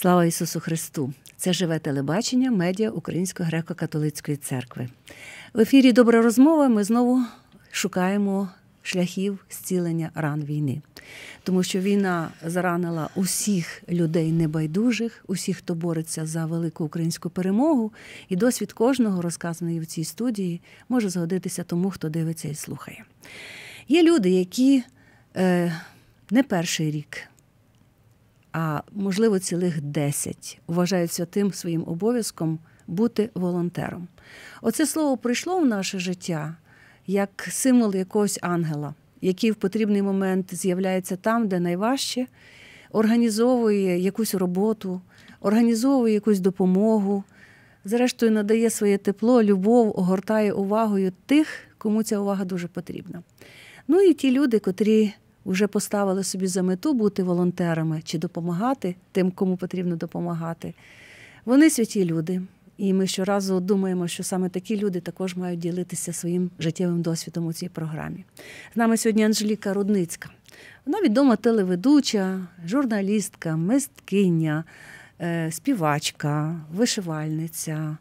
Слава Ісусу Христу! Це живе телебачення медіа Української греко-католицької церкви. В ефірі Добра розмова. Ми знову шукаємо шляхів зцілення ран війни, тому що війна заранила усіх людей небайдужих, усіх, хто бореться за велику українську перемогу, і досвід кожного, розказаний в цій студії, може згодитися тому, хто дивиться і слухає. Є люди, які е, не перший рік а можливо цілих 10 вважають святим своїм обов'язком бути волонтером. Оце слово прийшло в наше життя як символ якогось ангела, який в потрібний момент з'являється там, де найважче, організовує якусь роботу, організовує якусь допомогу. Зрештою, надає своє тепло, любов, огортає увагою тих, кому ця увага дуже потрібна. Ну і ті люди, котрі вже поставили собі за мету бути волонтерами чи допомагати тим, кому потрібно допомагати. Вони святі люди. І ми щоразу думаємо, що саме такі люди також мають ділитися своїм життєвим досвідом у цій програмі. З нами сьогодні Анжеліка Рудницька. Вона відома телеведуча, журналістка, мисткиня, е, співачка, вишивальниця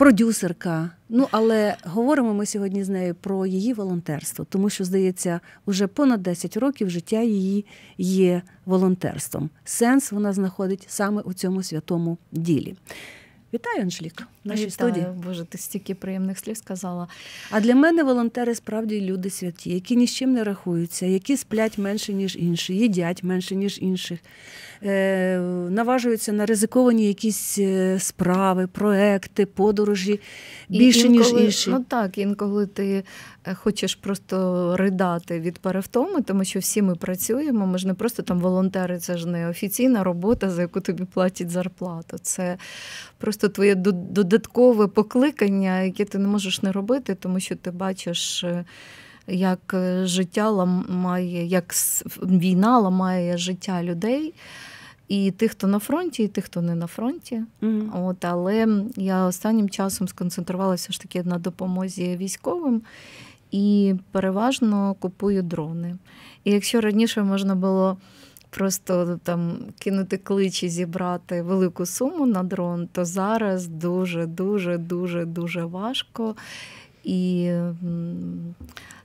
продюсерка. Ну але говоримо ми сьогодні з нею про її волонтерство, тому що здається, уже понад 10 років життя її є волонтерством. Сенс вона знаходить саме у цьому святому ділі. Вітаю, Анжелік! в нашій Вітаю. студії. Боже, ти стільки приємних слів сказала. А для мене волонтери справді люди святі, які ні з чим не рахуються, які сплять менше ніж інші, їдять менше ніж інших. Е, наважуються на ризиковані якісь е, справи, проекти, подорожі більше, інколи, ніж інші. Ну так, інколи ти е, хочеш просто ридати від перевтоми, тому що всі ми працюємо. Ми ж не просто там волонтери, це ж не офіційна робота, за яку тобі платять зарплату. Це просто твоє додаткове покликання, яке ти не можеш не робити, тому що ти бачиш. Як життя ламає, як війна ламає життя людей і тих, хто на фронті, і тих, хто не на фронті. Mm-hmm. От, Але я останнім часом сконцентрувалася ж таки на допомозі військовим і переважно купую дрони. І якщо раніше можна було. Просто там кинути клич і зібрати велику суму на дрон, то зараз дуже, дуже, дуже, дуже важко. І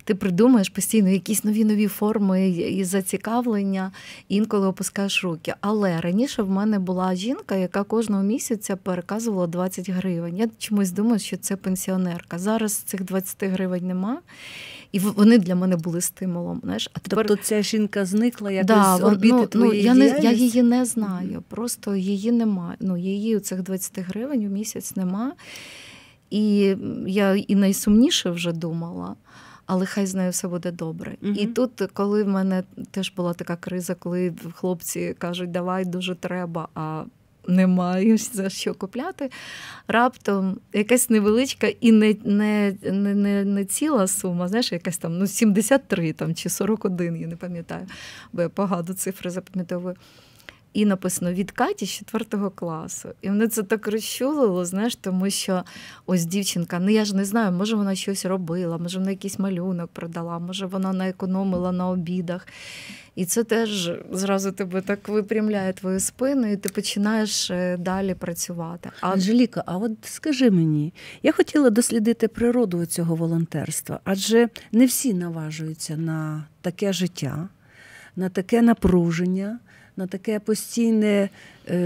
ти придумаєш постійно якісь нові нові форми і зацікавлення, інколи опускаєш руки. Але раніше в мене була жінка, яка кожного місяця переказувала 20 гривень. Я чомусь думаю, що це пенсіонерка. Зараз цих 20 гривень нема. І вони для мене були стимулом. Знаєш, а тепер... Тобто ця жінка зникла якось да, з ну, ну, твоєї ну, я не я її не знаю. Просто її немає. Ну її у цих 20 гривень у місяць нема. І я і найсумніше вже думала але хай з нею все буде добре. mm І тут, коли в мене теж була така криза, коли хлопці кажуть, давай дуже треба. а не немає за що купляти. Раптом якась невеличка і не не, не, не, не ціла сума, знаєш, якась там ну, 73 там, чи 41, я не пам'ятаю, бо я погано цифри запам'ятовую і написано від Каті 4 класу. І мене це так розчулило, знаєш, тому що ось дівчинка, ну я ж не знаю, може вона щось робила, може вона якийсь малюнок продала, може вона наекономила на обідах. І це теж зразу тебе так випрямляє твою спину, і ти починаєш е, далі працювати. А... Анжеліка, а от скажи мені, я хотіла дослідити природу цього волонтерства, адже не всі наважуються на таке життя, на таке напруження, на таке постійне е,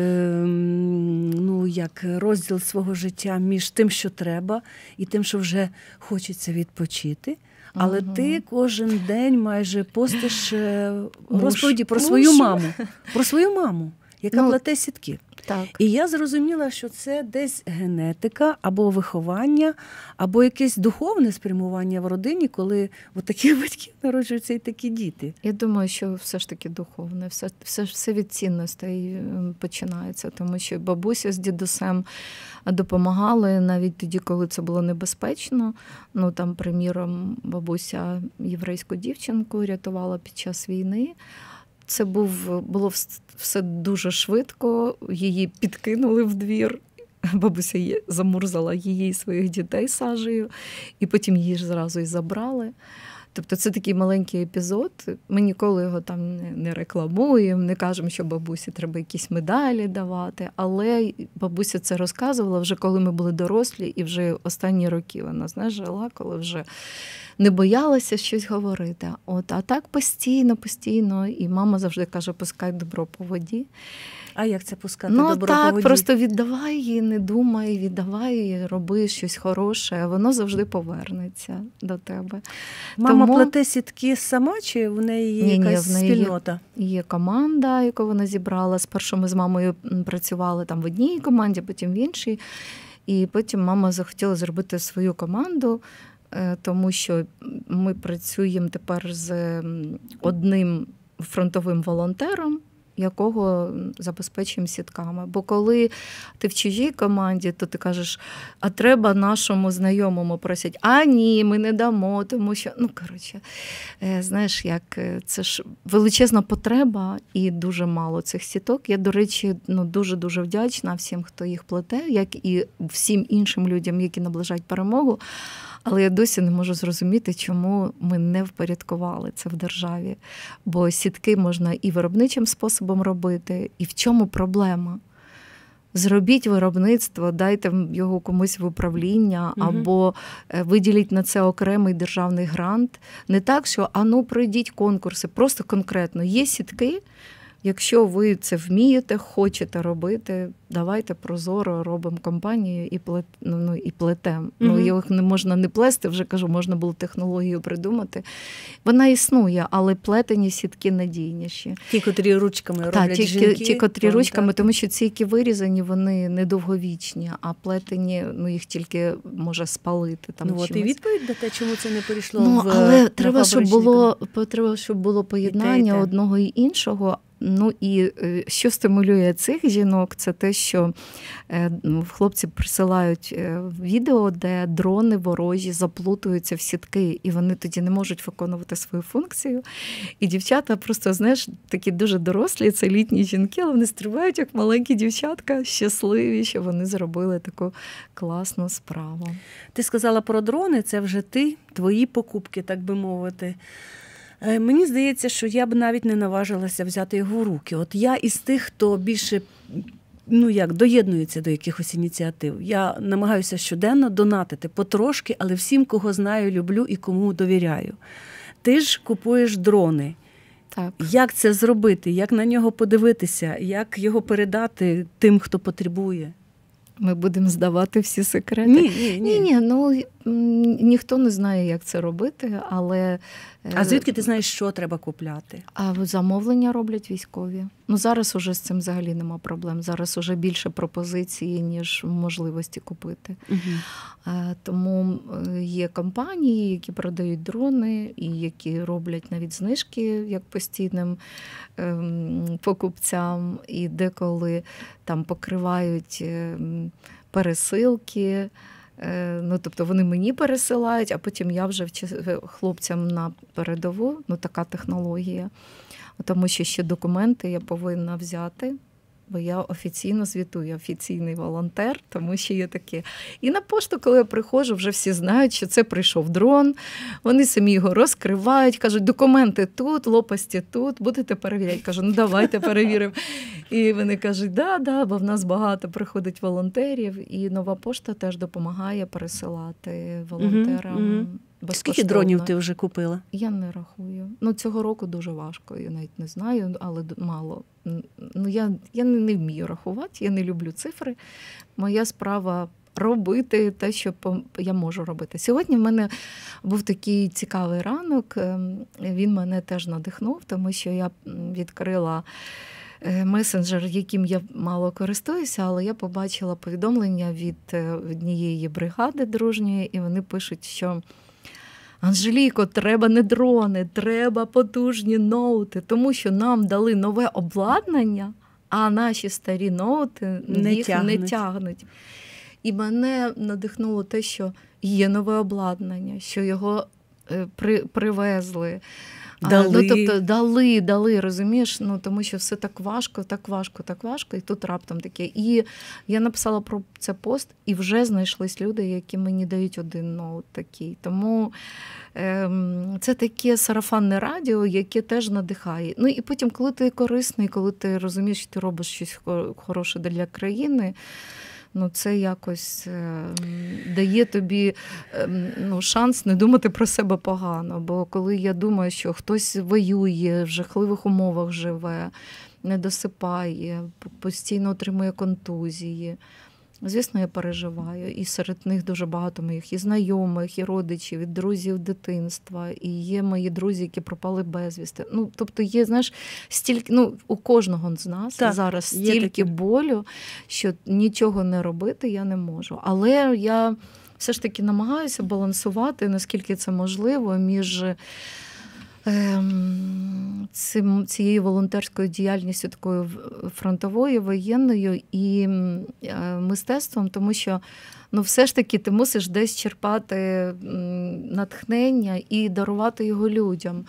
ну, як розділ свого життя між тим, що треба, і тим, що вже хочеться відпочити. Але угу. ти кожен день майже постиш е, розповіді про свою маму. Про свою маму яка ну, плете сітки. Так. І я зрозуміла, що це десь генетика або виховання, або якесь духовне спрямування в родині, коли от такі батьки народжуються і такі діти. Я думаю, що все ж таки духовне, все все, все від цінностей ем, починається, тому що бабуся з дідусем допомагали навіть тоді, коли це було небезпечно. Ну там, приміром, бабуся єврейську дівчинку рятувала під час війни. Це був було все дуже швидко. Її підкинули в двір. Бабуся замурзала її і своїх дітей сажею, і потім її ж зразу і забрали. Тобто це такий маленький епізод. Ми ніколи його там не рекламуємо, не кажемо, що бабусі треба якісь медалі давати. Але бабуся це розказувала вже коли ми були дорослі, і вже останні роки вона знаєш, жила, коли вже не боялася щось говорити. От а так постійно, постійно, і мама завжди каже: пускай добро по воді. А як це пускати ну, добро так, поводі? Просто віддавай її, не думай, віддавай, її, роби щось хороше, воно завжди повернеться до тебе. Мама Тому... плете сітки сама, чи в неї є ні, якась ні, в неї спільнота? Є, є команда, яку вона зібрала. Спершу ми з мамою працювали там в одній команді, потім в іншій. І потім мама захотіла зробити свою команду. Е, тому що ми працюємо тепер з одним фронтовим волонтером, якого забезпечимо сітками. Бо коли ти в чужій команді, то ти кажеш, а треба нашому знайомому просять, а ні, ми не дамо, тому що ну коротше, е, знаєш, як е, це ж величезна потреба, і дуже мало цих сіток. Я, до речі, ну дуже дуже вдячна всім, хто їх плете, як і всім іншим людям, які наближають перемогу. Але я досі не можу зрозуміти, чому ми не впорядкували це в державі. Бо сітки можна і виробничим способом способом робити, і в чому проблема. Зробіть виробництво, дайте його комусь в управління, угу. або е, виділіть на це окремий державний грант. Не так, що ану, пройдіть конкурси, просто конкретно є сітки. Якщо ви це вмієте, хочете робити, давайте прозоро робимо компанію і плет, ну, ну, і плетемо. Mm-hmm. Ну їх не можна не плести, вже кажу, можна було технологію придумати. Вона існує, але плетені сітки надійніші. Ті, котрі ручками роблять так, ті, жінки. ті, котрі там, ручками, так. тому що ці, які вирізані, вони недовговічні, а плетені, ну їх тільки може спалити. Там ну от і відповідь дате, чому це не перейшло. Ну в, але е, треба, щоб було треба, щоб було поєднання і те, і те. одного і іншого. Ну і е, що стимулює цих жінок, це те, що е, ну, хлопці присилають е, відео, де дрони ворожі заплутуються в сітки, і вони тоді не можуть виконувати свою функцію. І дівчата просто знаєш, такі дуже дорослі, це літні жінки, але вони стрибають як маленькі дівчатка, щасливі, що вони зробили таку класну справу. Ти сказала про дрони, це вже ти, твої покупки, так би мовити. Е, мені здається, що я б навіть не наважилася взяти його в руки. От я із тих, хто більше. Ну, як доєднуються до якихось ініціатив. Я намагаюся щоденно донатити потрошки, але всім, кого знаю, люблю і кому довіряю. Ти ж купуєш дрони. Так. Як це зробити? Як на нього подивитися, як його передати тим, хто потребує? Ми будемо здавати всі секрети. Ні, ні, ні. ні, ні ну Ніхто не знає, як це робити, але е, а звідки ти знаєш, що треба купляти? А замовлення роблять військові. Ну зараз уже з цим взагалі нема проблем. Зараз уже більше пропозицій, ніж можливості купити. Угу. Тому е, є компанії, які продають дрони, і які роблять навіть знижки як постійним ем, покупцям, і деколи там покривають ем, пересилки. Е, ну, Тобто вони мені пересилають, а потім я вже хлопцям на передову, ну така технологія, тому що ще документи я повинна взяти бо я офіційно звітую, офіційний волонтер, тому що є таке. І на пошту, коли я приходжу, вже всі знають, що це прийшов дрон. Вони самі його розкривають, кажуть, документи тут, лопасті тут, будете перевіряти. Кажу, ну давайте перевіримо. І вони кажуть, да, да, бо в нас багато приходить волонтерів, і нова пошта теж допомагає пересилати волонтерам. Скільки дронів ти вже купила? Я не рахую. Ну цього року дуже важко. Я навіть не знаю, але мало. Ну я я не, не вмію рахувати, я не люблю цифри. Моя справа. Робити те, що я можу робити. Сьогодні в мене був такий цікавий ранок. Ем, він мене теж надихнув, тому що я відкрила е, месенджер, яким я мало користуюся, але я побачила повідомлення від е, однієї бригади дружньої, і вони пишуть, що. Анжеліко, треба не дрони, треба потужні ноути, тому що нам дали нове обладнання, а наші старі ноути не їх тягнуть. не тягнуть. І мене надихнуло те, що є нове обладнання, що його е, при, привезли. Ну, дали. ну, тобто дали, дали, розумієш? Ну тому що все так важко, так важко, так важко, і тут раптом таке. І я написала про це пост, і вже знайшлись люди, які мені дають один ноут такий. Тому ем, це таке сарафанне радіо, яке теж надихає. Ну і потім, коли ти корисний, коли ти розумієш, що ти робиш щось хороше для країни ну це якось е, дає тобі ем, ну, шанс не думати про себе погано. Бо коли я думаю, що хтось воює, в жахливих умовах живе, не досипає, постійно отримує контузії. Звісно, я переживаю. І серед них дуже багато моїх і знайомих, і родичів, і друзів дитинства, і є мої друзі, які пропали безвісти. Ну, тобто, є, знаєш, стільки ну, у кожного з нас так, зараз стільки болю, що нічого не робити я не можу. Але я все ж таки намагаюся балансувати, наскільки це можливо, між. Ем, цим, цією волонтерською діяльністю такою фронтовою, воєнною і е, мистецтвом, тому що ну, все ж таки ти мусиш десь черпати натхнення і дарувати його людям.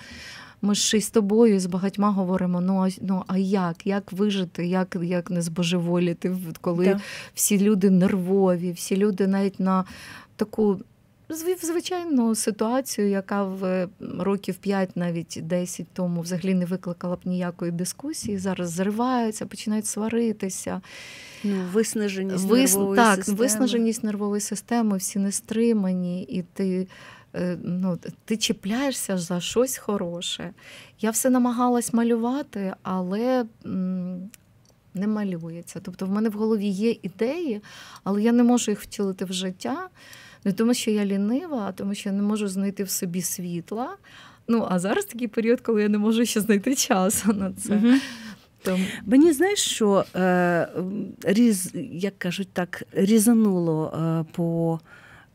Ми ж і з тобою і з багатьма говоримо: ну а ну а як? Як вижити, як як не збожеволіти, коли да. всі люди нервові, всі люди навіть на таку звичайну ситуацію, яка в років 5, навіть 10 тому взагалі не викликала б ніякої дискусії. Зараз зриваються, починають сваритися. Ну, Виснаженість Вис... нервової так, системи. виснаженість нервової системи, всі нестримані, і ти е, ну, Ти чіпляєшся за щось хороше. Я все намагалась малювати, але не малюється. Тобто в мене в голові є ідеї, але я не можу їх втілити в життя. Не тому, що я лінива, а тому, що я не можу знайти в собі світла. Ну, а зараз такий період, коли я не можу ще знайти часу на це. Угу. Тому. Мені знаєш, що е, різ, як кажуть так, різануло е, по.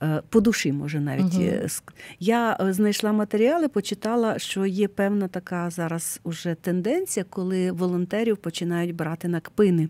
Е, по душі, може, навіть uh-huh. я е, знайшла матеріали, почитала, що є певна така зараз уже тенденція, коли волонтерів починають брати на кпини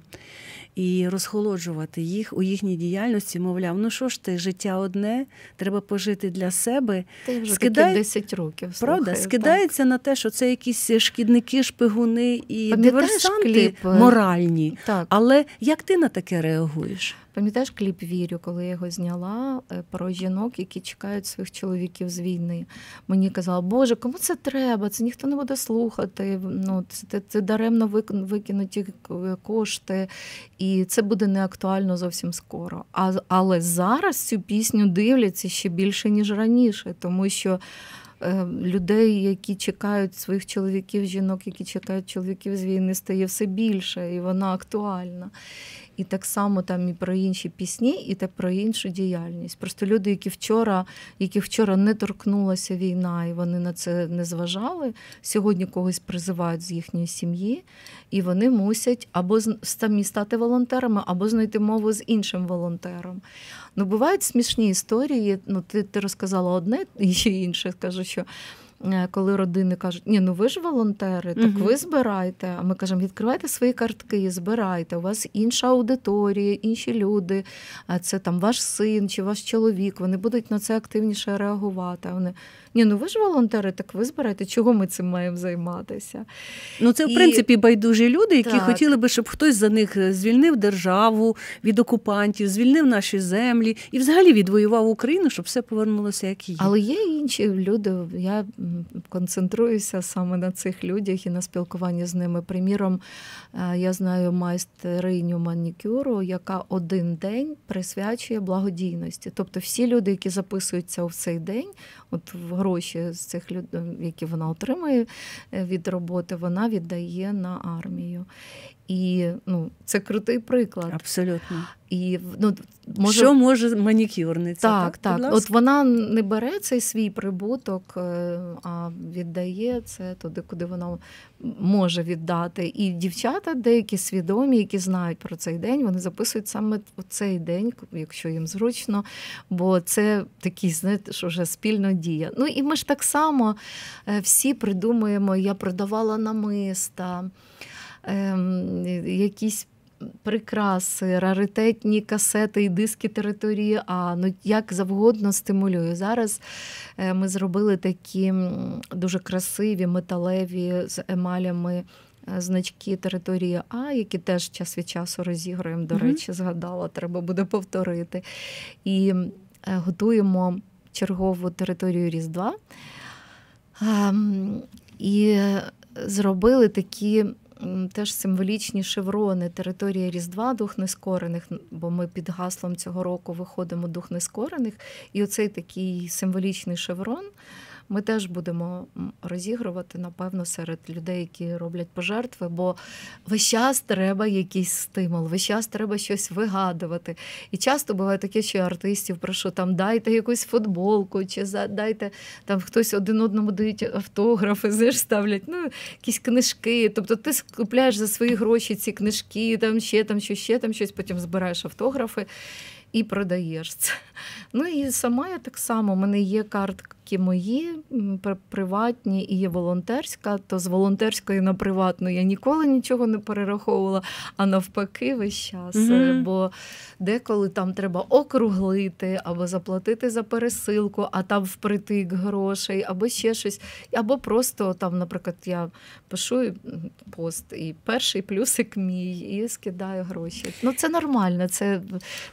і розхолоджувати їх у їхній діяльності, мовляв, ну що ж ти, життя одне, треба пожити для себе. Ти вже Скидай... 10 років. Слухаю, Правда, скидається так. на те, що це якісь шкідники, шпигуни і диверсанти кліп? Е, моральні. Так. Але як ти на таке реагуєш? Пам'ятаєш кліп вірю, коли я його зняла е, про жінок, які чекають своїх чоловіків з війни. Мені казали, Боже, кому це треба? Це ніхто не буде слухати. Ну це це, це даремно викинуті е, кошти і це буде не актуально зовсім скоро. А, Але зараз цю пісню дивляться ще більше ніж раніше, тому що. Е, людей, які чекають своїх чоловіків, жінок, які чекають чоловіків з війни, стає все більше, і вона актуальна і так само там і про інші пісні, і те про іншу діяльність. Просто люди, які вчора, які вчора не торкнулася війна, і вони на це не зважали. Сьогодні когось призивають з їхньої сім'ї, і вони мусять або самі стати волонтерами, або знайти мову з іншим волонтером. Ну бувають смішні історії. Ну, ти ти розказала одне і інше, скажу, що. Е, коли родини кажуть, ні, ну ви ж волонтери, так угу. ви збираєте. А ми кажемо, відкривайте свої картки, збирайте. У вас інша аудиторія, інші люди. Це там ваш син чи ваш чоловік. Вони будуть на це активніше реагувати. Вони ні, ну ви ж волонтери, так ви збираєте. Чого ми цим маємо займатися? Ну це в принципі байдужі люди, які так. хотіли би, щоб хтось за них е, звільнив державу від окупантів, звільнив наші землі і взагалі відвоював Україну, щоб все повернулося як є. Але є інші люди. Я концентруюся саме на цих людях і на спілкуванні з ними. Приміром, е, я знаю майстериню манікюру, яка один день присвячує благодійності. Тобто, всі люди, які записуються в цей день, от в гроші з цих людей, які вона отримує е, від роботи, вона віддає на армію. І ну, це крутий приклад. Абсолютно. І ну, може... Що може манікюрниця? Так, так. так. От вона не бере цей свій прибуток, е, а віддає це туди, куди вона може віддати. І дівчата деякі свідомі, які знають про цей день, вони записують саме у цей день, якщо їм зручно, бо це такий, знаєте, що вже спільна дія. Ну і ми ж так само е, всі придумуємо, я продавала намиста. Ем, якісь. Прикраси, раритетні касети і диски території, а ну як завгодно стимулюю. Зараз е, ми зробили такі дуже красиві металеві з емалями е, значки території А, які теж час від часу розіграємо. До речі, згадала, треба буде повторити. І е, готуємо чергову територію Різдва. Ем, і зробили такі теж символічні шеврони території Різдва Дух Нескорених, бо ми під гаслом цього року виходимо Дух Нескорених, і оцей такий символічний шеврон ми теж будемо розігрувати, напевно, серед людей, які роблять пожертви, бо весь час треба якийсь стимул, весь час треба щось вигадувати. І часто буває таке, що я артистів прошу там дайте якусь футболку, чи дайте там хтось один одному дають автографи, знаєш, ставлять ну, якісь книжки. Тобто ти купляєш за свої гроші ці книжки, там ще там, що ще там щось, потім збираєш автографи. І продаєш це. Ну і сама я так само. в мене є картка які мої приватні і є волонтерська, то з волонтерської на приватну я ніколи нічого не перераховувала, а навпаки, весь час. Mm-hmm. Бо деколи там треба округлити або заплатити за пересилку, а там впритик грошей, або ще щось. Або просто там, наприклад, я пишу пост і перший плюсик мій, і скидаю гроші. Ну це нормально, це,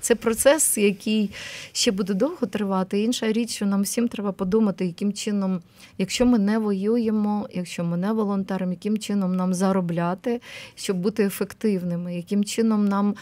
це процес, який ще буде довго тривати. Інша річ, що нам всім треба подумати подумати, яким чином, якщо ми не воюємо, якщо ми не волонтерам, яким чином нам заробляти, щоб бути ефективними, яким чином нам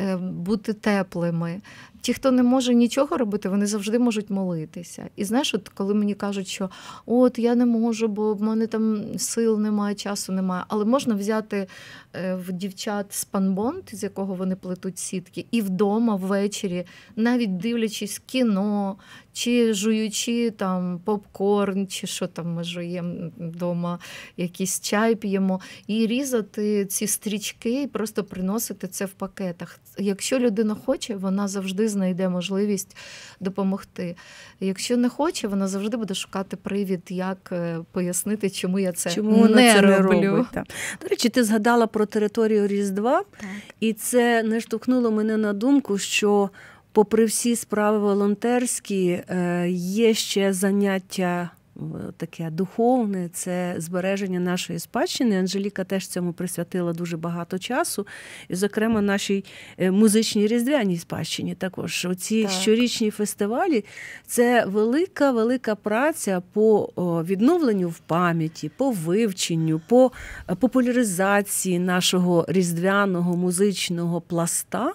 е, бути теплими. Ті, хто не може нічого робити, вони завжди можуть молитися. І знаєш, от коли мені кажуть, що от я не можу, бо в мене там сил немає, часу немає. Але можна взяти е, в дівчат спанбонд, з якого вони плетуть сітки, і вдома ввечері, навіть дивлячись кіно чи жуючи там попкорн, чи що там ми жуємо вдома, якийсь чай п'ємо, і різати ці стрічки, і просто приносити це в пакетах. Якщо людина хоче, вона завжди знайде можливість допомогти. Якщо не хоче, вона завжди буде шукати привід, як е, пояснити, чому я це чому не це роблю. робить, До речі, ти згадала про територію Різдва, так. і це не штовхнуло мене на думку, що попри всі справи волонтерські, е, є ще заняття. Е, таке духовне, це збереження нашої спадщини. Анжеліка теж цьому присвятила дуже багато часу. І, зокрема, нашій е, музичній різдвяній спадщині. Також оці так. щорічні фестивалі це велика, велика праця по відновленню в пам'яті, по вивченню, по популяризації нашого різдвяного музичного пласта.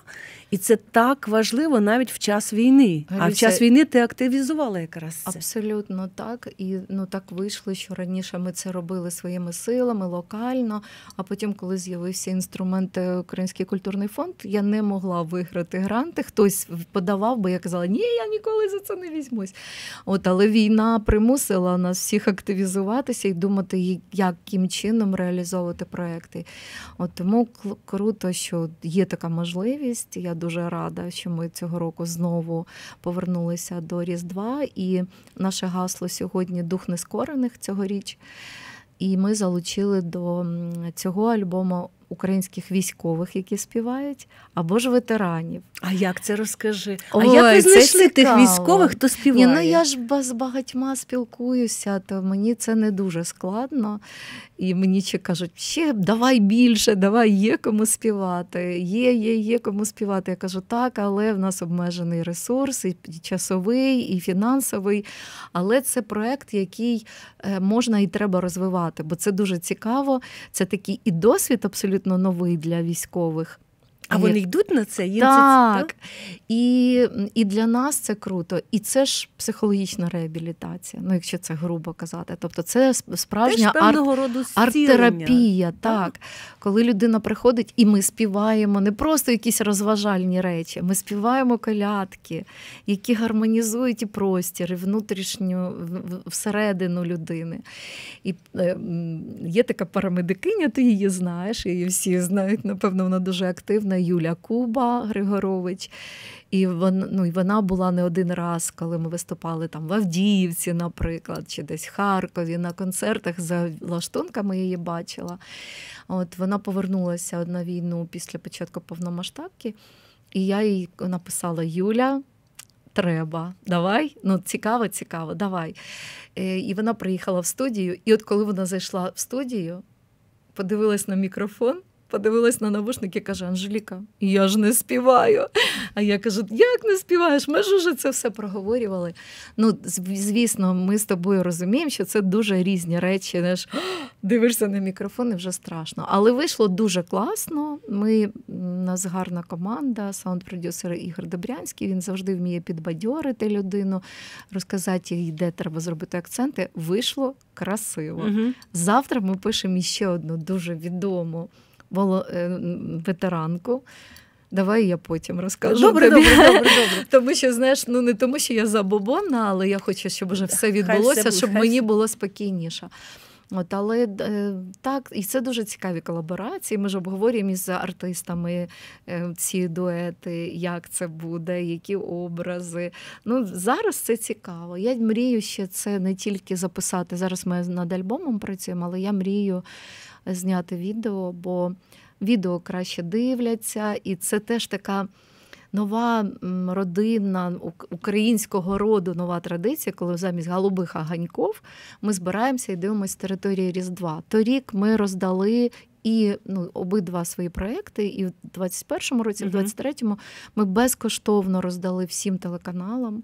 І це так важливо навіть в час війни. Галюся, а в час війни ти активізувала якраз це. абсолютно так. І ну так вийшло, що раніше ми це робили своїми силами локально. А потім, коли з'явився інструмент е, Український культурний фонд, я не могла виграти гранти. Хтось подавав, бо я казала, ні, я ніколи за це не візьмусь. От але війна примусила нас всіх активізуватися і думати, яким чином реалізовувати проекти. От тому круто, що є така можливість. Я дуже рада, що ми цього року знову повернулися до Різдва, і наше гасло сьогодні дух нескорених цьогоріч. І ми залучили до цього альбому українських військових, які співають, або ж ветеранів. А як це розкажи? Ой, а як ви знайшли тих військових, хто співає? Ні, ну я ж з багатьма спілкуюся, то мені це не дуже складно. І мені ще кажуть, ще давай більше, давай є кому співати. Є, є, є кому співати. Я кажу, так, але в нас обмежений ресурс, і часовий, і фінансовий. Але це проект, який е, можна і треба розвивати, бо це дуже цікаво. Це такий і досвід абсолютно абсолютно новий для військових. А і... вони йдуть на це? Їм так. Це, так? І і для нас це круто. І це ж психологічна реабілітація, ну якщо це грубо казати. Тобто це справжня арт, роду арт-терапія. Так. так. Коли людина приходить і ми співаємо не просто якісь розважальні речі, ми співаємо колядки, які гармонізують і простір, і внутрішню, всередину людини. І е, Є така парамедикиня, ти її знаєш, її всі знають, напевно, вона дуже активна. Юля Куба Григорович. І вона ну, і вона була не один раз, коли ми виступали там в Авдіївці, наприклад, чи десь в Харкові на концертах за лаштунками її бачила. От Вона повернулася на війну після початку повномасштабки, і я їй написала Юля. Треба, давай. Ну, цікаво, цікаво, давай. Е, і вона приїхала в студію. І от коли вона зайшла в студію, подивилась на мікрофон, подивилась на навушники, каже: Анжеліка, я ж не співаю. А я кажу: Як не співаєш? Ми ж уже це все проговорювали. Ну, звісно, ми з тобою розуміємо, що це дуже різні речі. Не ж дивишся на мікрофон і вже страшно. Але вийшло дуже класно. Ми у нас гарна команда, саунд-продюсер Ігор Добрянський. Він завжди вміє підбадьорити людину, розказати їй, де треба зробити акценти. Вийшло красиво. Угу. Завтра ми пишемо ще одну дуже відому. Е, ветеранку. Давай я потім розкажу. Добре, тобі. добре, добре, добре. Тому що знаєш, ну не тому, що я забобонна, але я хочу, щоб вже все відбулося, все щоб мені було спокійніше. От, але е, так, і це дуже цікаві колаборації. Ми ж обговорюємо із артистами е, ці дуети, як це буде, які образи. Ну зараз це цікаво. Я мрію ще це не тільки записати. Зараз ми над альбомом працюємо, але я мрію зняти відео, бо відео краще дивляться, і це теж така. Нова родина українського роду нова традиція, коли замість голубих аганьков ми збираємося і дивимося з території Різдва. Торік ми роздали і ну, обидва свої проекти, і в 21-му році, в 23-му ми безкоштовно роздали всім телеканалам,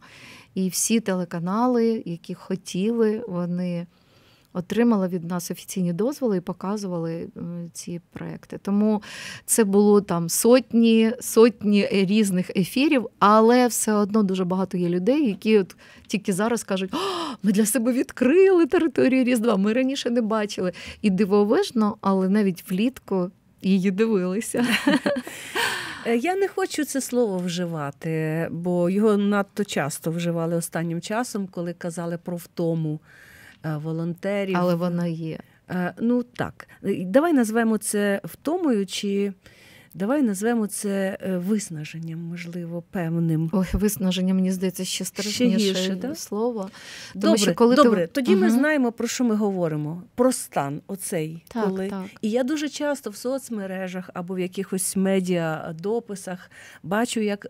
і всі телеканали, які хотіли, вони отримала від нас офіційні дозволи і показували е, ці проекти. Тому це було там сотні сотні різних ефірів, але все одно дуже багато є людей, які от тільки зараз кажуть, О, ми для себе відкрили територію Різдва. Ми раніше не бачили. І дивовижно, але навіть влітку її дивилися. Е, я не хочу це слово вживати, бо його надто часто вживали останнім часом, коли казали про втому Е, волонтерів. Але вона є. Е, ну так, давай назвемо це втомою, чи давай назвемо це е, виснаженням, можливо, певним. Ой, виснаження, мені здається, ще страшніше ще да? слово. Добре, що коли добре. Ти... Тоді угу. ми знаємо, про що ми говоримо, про стан оцей. Так, коли. Так. І я дуже часто в соцмережах або в якихось медіа дописах бачу, як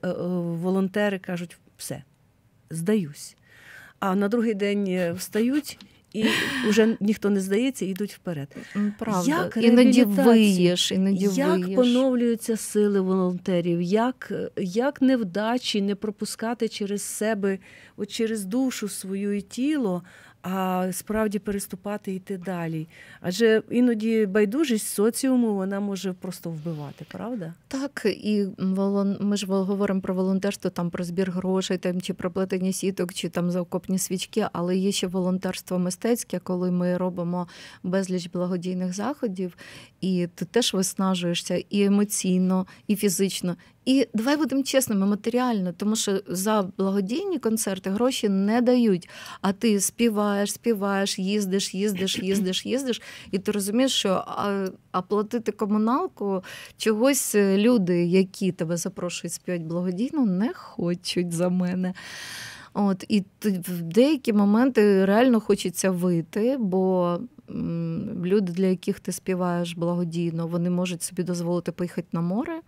волонтери кажуть, все, здаюсь. А на другий день встають і вже ніхто не здається, йдуть вперед. Правда, як іноді виєш, іноді як поновлюються сили волонтерів, як як невдачі не пропускати через себе, от через душу свою і тіло, а справді переступати і йти далі. Адже іноді байдужість соціуму вона може просто вбивати, правда? Так, і ми ж говоримо про волонтерство, там про збір грошей, там чи про плетення сіток, чи там за окопні свічки, але є ще волонтерство мистецьке, коли ми робимо безліч благодійних заходів, і ти теж виснажуєшся і емоційно, і фізично. І давай будемо чесними, матеріально, тому що за благодійні концерти гроші не дають. А ти співаєш співаєш, співаєш, їздиш, їздиш, їздиш, їздиш. І ти розумієш, що а, а платити комуналку чогось е, люди, які тебе запрошують співати благодійно, не хочуть за мене. От, І в деякі моменти реально хочеться вийти, бо люди, для яких ти співаєш благодійно, вони можуть собі дозволити поїхати на море.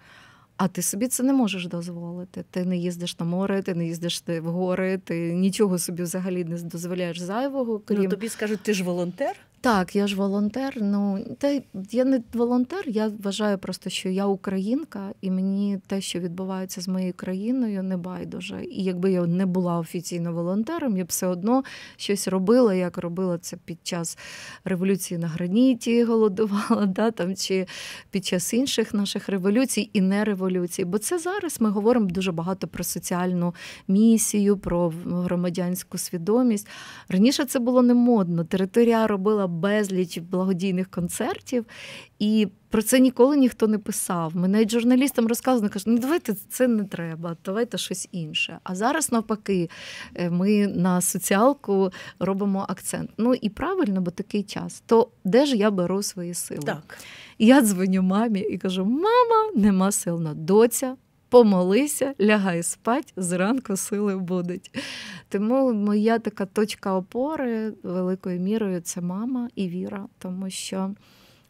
А ти собі це не можеш дозволити. Ти не їздиш на море, ти не їздиш в гори, ти нічого собі взагалі не дозволяєш зайвого. Ну, крім... Ну, Тобі скажуть, ти ж волонтер. Так, я ж волонтер. Ну та я не волонтер. Я вважаю просто, що я українка, і мені те, що відбувається з моєю країною, не байдуже. І якби я не була офіційно волонтером, я б все одно щось робила, як робила це під час революції на граніті, голодувала, да там чи під час інших наших революцій і не революцій. Бо це зараз ми говоримо дуже багато про соціальну місію, про громадянську свідомість. Раніше це було не модно. Територія робила безліч благодійних концертів, і про це ніколи ніхто не писав. Ми навіть журналістам розказували, кажуть, ну давайте це не треба, давайте щось інше. А зараз, навпаки, е, ми на соціалку робимо акцент. Ну і правильно, бо такий час. То де ж я беру свої сили? Так. І я дзвоню мамі і кажу: мама, нема сил на доця. Помолися, лягай спать, зранку сили будуть. Тому моя така точка опори великою мірою це мама і віра, тому що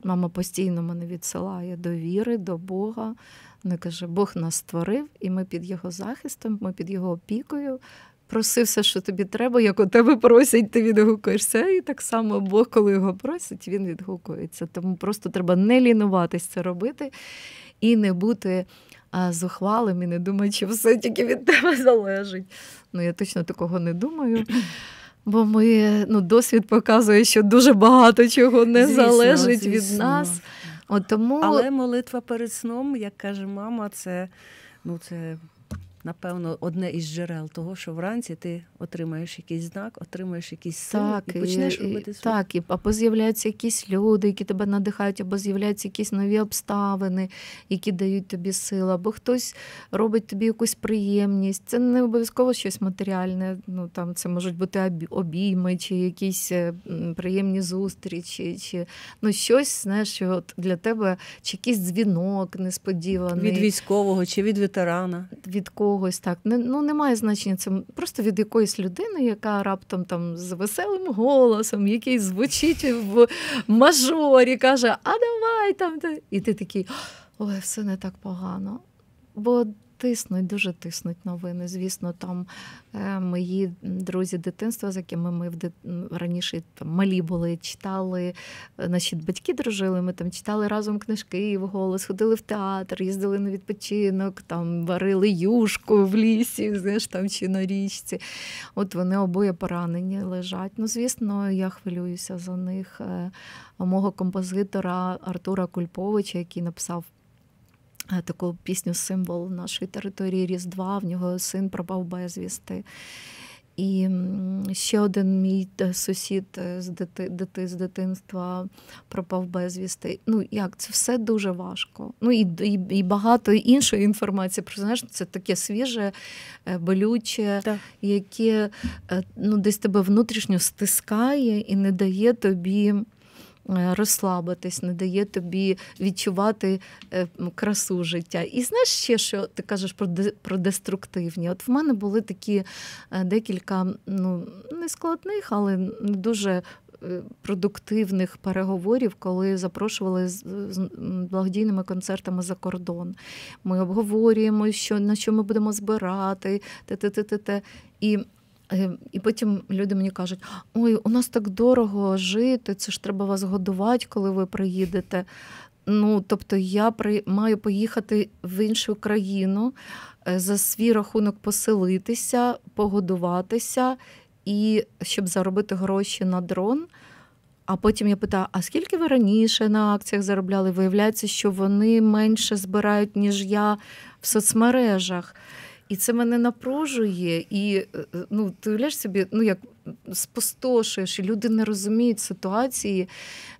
мама постійно мене відсилає до віри, до Бога. Вона каже: Бог нас створив, і ми під його захистом, ми під його опікою. Проси все, що тобі треба, як у тебе просять, ти відгукуєшся. І так само Бог, коли його просить, він відгукується. Тому просто треба не лінуватись це робити і не бути зухвалим, і не думати, що все тільки від тебе залежить. Ну я точно такого не думаю. Бо ми ну, досвід показує, що дуже багато чого не звісно, залежить звісно. від нас. От тому... Але молитва перед сном, як каже мама, це ну це напевно, одне із джерел того, що вранці ти отримаєш якийсь знак, отримаєш якісь сил. так, і почнеш і, робити свої. Так, і або з'являються якісь люди, які тебе надихають, або з'являються якісь нові обставини, які дають тобі сили, або хтось робить тобі якусь приємність. Це не обов'язково щось матеріальне. Ну там це можуть бути обійми, чи якісь е, приємні зустрічі, чи ну щось, знаєш, що от для тебе, чи якийсь дзвінок несподіваний від військового, чи від ветерана. Від кого когось так. Ну немає значення це просто від якоїсь людини, яка раптом там з веселим голосом, який звучить в мажорі, каже: А давай там. І ти такий, ой, все не так погано. Бо тиснуть, дуже тиснуть новини. Звісно, там е, мої друзі дитинства, з якими ми в дит... раніше там малі були, читали е, наші батьки дружили. Ми там читали разом книжки і вголос, ходили в театр, їздили на відпочинок, там варили юшку в лісі, знаєш там чи на річці. От вони обоє поранені лежать. Ну, звісно, я хвилююся за них. Е, мого композитора Артура Кульповича, який написав Е, таку пісню символ нашої території Різдва. В нього син пропав безвісти. І ще один мій е, сусід е, з дити, дити з дитинства пропав безвісти. Ну як це все дуже важко. Ну і і, і багато іншої інформації про знаєш, це таке свіже, болюче, так. яке ну десь тебе внутрішньо стискає і не дає тобі. Е, розслабитись, не дає тобі відчувати е, красу життя. І знаєш ще, що ти кажеш про про деструктивні? От в мене були такі е, декілька ну, не складних, але не дуже. Продуктивних переговорів, коли запрошували з благодійними концертами за кордон. Ми обговорюємо, що на що ми будемо збирати, те, те, те, те, те. І Е, і потім люди мені кажуть: ой, у нас так дорого жити, це ж треба вас годувати, коли ви приїдете. Ну, тобто, я при маю поїхати в іншу країну е, за свій рахунок поселитися, погодуватися і щоб заробити гроші на дрон. А потім я питаю: а скільки ви раніше на акціях заробляли? Виявляється, що вони менше збирають, ніж я в соцмережах. І це мене напружує, і е, е, ну ти уявляєш собі, ну як спустошуєш, і люди не розуміють ситуації,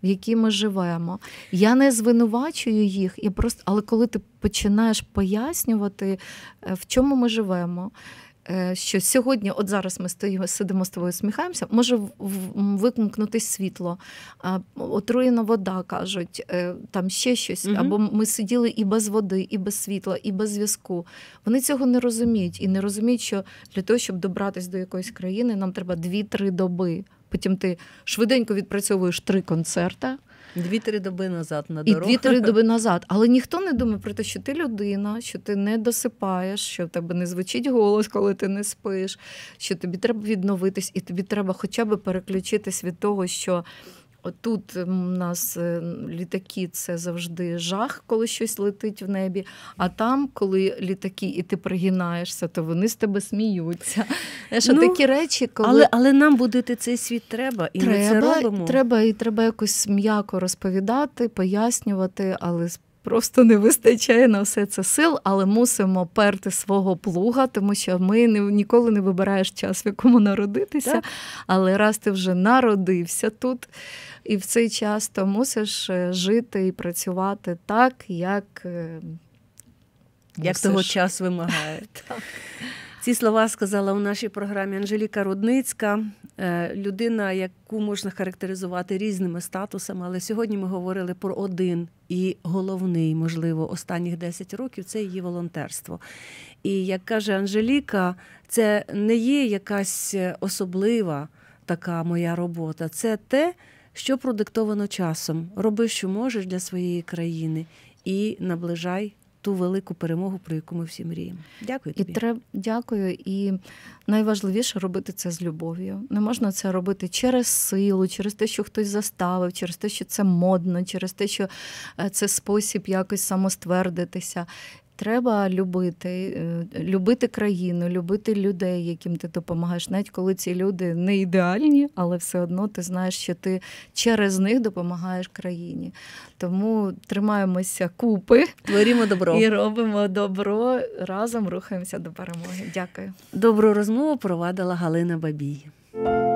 в якій ми живемо. Я не звинувачую їх, я просто, але коли ти починаєш пояснювати, е, в чому ми живемо. Е, що сьогодні, от зараз ми стоїмо, сидимо з тобою, сміхаємося, може викмкнутись світло, отруєна вода, кажуть, е, там ще щось. mm Або ми сиділи і без води, і без світла, і без зв'язку. Вони цього не розуміють і не розуміють, що для того, щоб добратися до якоїсь країни, нам треба 2-3 доби. Потім ти швиденько відпрацьовуєш три концерти. Дві-три доби назад на дорогу. І дві-три доби назад. Але ніхто не думає про те, що ти людина, що ти не досипаєш, що в тебе не звучить голос, коли ти не спиш, що тобі треба відновитись, і тобі треба хоча б переключитись від того, що Тут е, у нас е, літаки це завжди жах, коли щось летить в небі. А там, коли літаки, і ти пригинаєшся, то вони з тебе сміються. Що ну, такі речі, коли... Але але нам будити цей світ треба, і треба, ми це робимо. Треба і треба якось м'яко розповідати, пояснювати, але Просто не вистачає на все це сил, але мусимо перти свого плуга, тому що ми не ніколи не вибираєш час, в якому народитися. Так. Але раз ти вже народився тут і в цей час, то мусиш е, жити і працювати так, як е, як того час вимагає. Ці слова сказала у нашій програмі Анжеліка Рудницька, е, людина, яку можна характеризувати різними статусами, але сьогодні ми говорили про один і головний, можливо, останніх 10 років це її волонтерство. І як каже Анжеліка, це не є якась особлива така моя робота. Це те, що продиктовано часом. Роби, що можеш для своєї країни, і наближай ту велику перемогу, про яку ми всі мріємо. Дякую тобі. І треб... Дякую. І найважливіше робити це з любов'ю. Не можна це робити через силу, через те, що хтось заставив, через те, що це модно, через те, що е, це спосіб якось самоствердитися. Треба любити, е, любити країну, любити людей, яким ти допомагаєш, навіть коли ці люди не ідеальні, але все одно ти знаєш, що ти через них допомагаєш країні. Тому тримаємося купи, творимо добро і робимо добро разом рухаємося до перемоги. Дякую. Добру розмову провадила Галина Бабій.